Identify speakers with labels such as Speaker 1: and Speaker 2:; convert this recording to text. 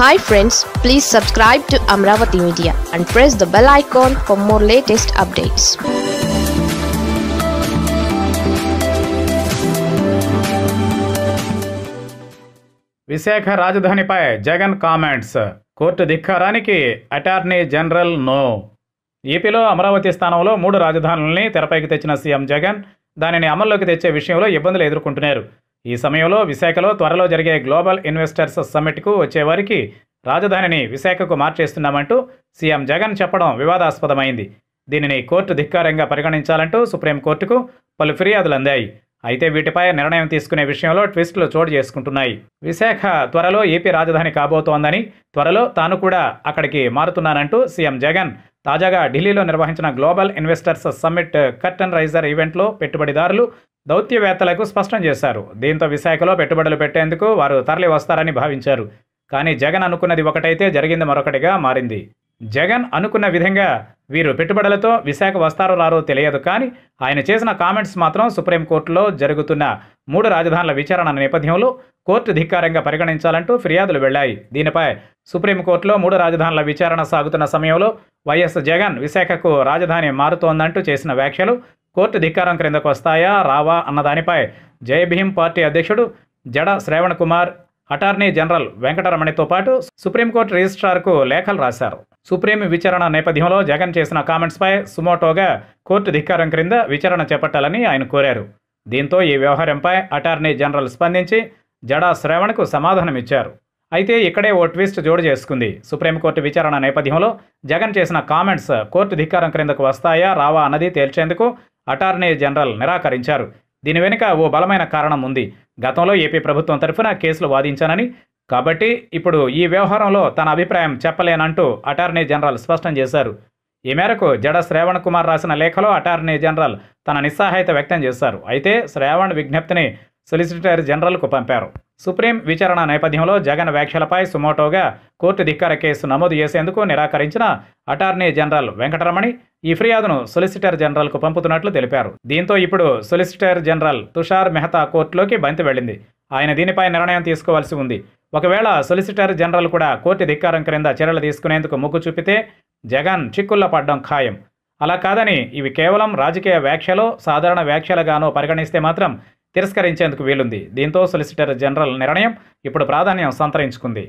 Speaker 1: hi friends please subscribe to Amaravati media and press the bell icon for more latest updates Visakha రాజధానిపై Jagan comments court ధిక్కారానికి attorney general no ఏపీలో అమరావతి స్థానంలో మూడు రాజధానుల్ని తెరపైకి తెచ్చిన సీఎం జగన్ దానిని అమల్లోకి తెచ్చే విషయంలో ఇబ్బందులు ఎదుర్కొంటున్నారు ఈ సమయంలో విశాఖలో త్వరలో జరిగే గ్లోబల్ ఇన్వెస్టర్స్ సమ్మిట్కు వచ్చేవారికి రాజధానిని విశాఖకు మార్చేస్తున్నామంటూ సీఎం జగన్ చెప్పడం వివాదాస్పదమైంది దీనిని కోర్టు ధిక్కారంగా పరిగణించాలంటూ సుప్రీంకోర్టుకు పలు ఫిర్యాదులు అందాయి అయితే వీటిపై నిర్ణయం తీసుకునే విషయంలో ట్విస్టులు చోటు చేసుకుంటున్నాయి విశాఖ త్వరలో ఏపీ రాజధాని కాబోతోందని త్వరలో తాను కూడా అక్కడికి మారుతున్నానంటూ సీఎం జగన్ తాజాగా ఢిల్లీలో నిర్వహించిన global investors summit curtain raiser ఈవెంట్లో పెట్టుబడిదారులు దౌత్యవేత్తలకు స్పష్టం చేశారు దీంతో విశాఖలో పెట్టుబడులు పెట్టేందుకు వారు తరలి వస్తారని భావించారు కానీ జగన్ అనుకున్నది ఒకటైతే జరిగింది మరొకటిగా మారింది జగన్ అనుకున్న విధంగా వీరు పెట్టుబడులతో విశాఖ వస్తారో రారో తెలియదు కానీ ఆయన చేసిన కామెంట్స్ మాత్రం సుప్రీంకోర్టులో జరుగుతున్న మూడు రాజధానుల విచారణ నేపథ్యంలో కోర్టు ధిక్కారంగా పరిగణించాలంటూ ఫిర్యాదులు వెళ్లాయి దీనిపై సుప్రీంకోర్టులో మూడు రాజధానుల విచారణ సాగుతున్న సమయంలో వైఎస్ జగన్ విశాఖకు రాజధాని మారుతోందంటూ చేసిన వ్యాఖ్యలు కోర్టు ధిక్కారం క్రిందకు వస్తాయా రావా అన్న దానిపై జై భీం పార్టీ అధ్యక్షుడు జడ శ్రావణ్ కుమార్ అటార్నీ జనరల్ వెంకటరమణితో పాటు సుప్రీంకోర్టు రిజిస్ట్రార్కు లేఖలు రాశారు సుప్రీం విచారణ నేపథ్యంలో జగన్ చేసిన కామెంట్స్పై సుమోటోగా కోర్టు ధిక్కారం క్రింద విచారణ చేపట్టాలని ఆయన కోరారు దీంతో ఈ వ్యవహారంపై అటార్నీ జనరల్ స్పందించి జడా శ్రావణ్కు సమాధానమిచ్చారు అయితే ఇక్కడే ఓ ట్విస్ట్ జోడు చేసుకుంది సుప్రీంకోర్టు విచారణ నేపథ్యంలో జగన్ చేసిన కామెంట్స్ కోర్టు ధిక్కారం క్రిందకు వస్తాయా రావా అన్నది తేల్చేందుకు అటార్నీ జనరల్ నిరాకరించారు దీని వెనుక ఓ బలమైన కారణం ఉంది గతంలో ఏపీ ప్రభుత్వం తరఫున కేసులు వాదించానని కాబట్టి ఇప్పుడు ఈ వ్యవహారంలో తన అభిప్రాయం చెప్పలేనంటూ అటార్నీ జనరల్ స్పష్టం చేశారు ఈ మేరకు జడ శ్రావణ్ కుమార్ రాసిన లేఖలో అటార్నీ జనరల్ తన నిస్సహాయత వ్యక్తం చేశారు అయితే శ్రావణ్ విజ్ఞప్తిని సొలిసిటర్ జనరల్కు పంపారు సుప్రీం విచారణ నేపథ్యంలో జగన్ వ్యాఖ్యలపై సుమోటోగా కోర్టు ధిక్కార కేసు నమోదు చేసేందుకు నిరాకరించిన అటార్నీ జనరల్ వెంకటరమణి ఈ ఫిర్యాదును సొలిసిటర్ జనరల్కు పంపుతున్నట్లు తెలిపారు దీంతో ఇప్పుడు సొలిసిటర్ జనరల్ తుషార్ మెహతా కోర్టులోకి బంతి వెళ్ళింది ఆయన దీనిపై నిర్ణయం తీసుకోవాల్సి ఉంది ఒకవేళ సొలిసిటర్ జనరల్ కూడా కోర్టు ధిక్కారం క్రింద చర్యలు తీసుకునేందుకు మొగ్గు చూపితే జగన్ చిక్కుల్లో పడ్డం ఖాయం అలా కాదని ఇవి కేవలం రాజకీయ వ్యాఖ్యలో సాధారణ వ్యాఖ్యలుగానో పరిగణిస్తే మాత్రం తిరస్కరించేందుకు వీలుంది దీంతో సొలిసిటర్ జనరల్ నిర్ణయం ఇప్పుడు ప్రాధాన్యం సంతరించుకుంది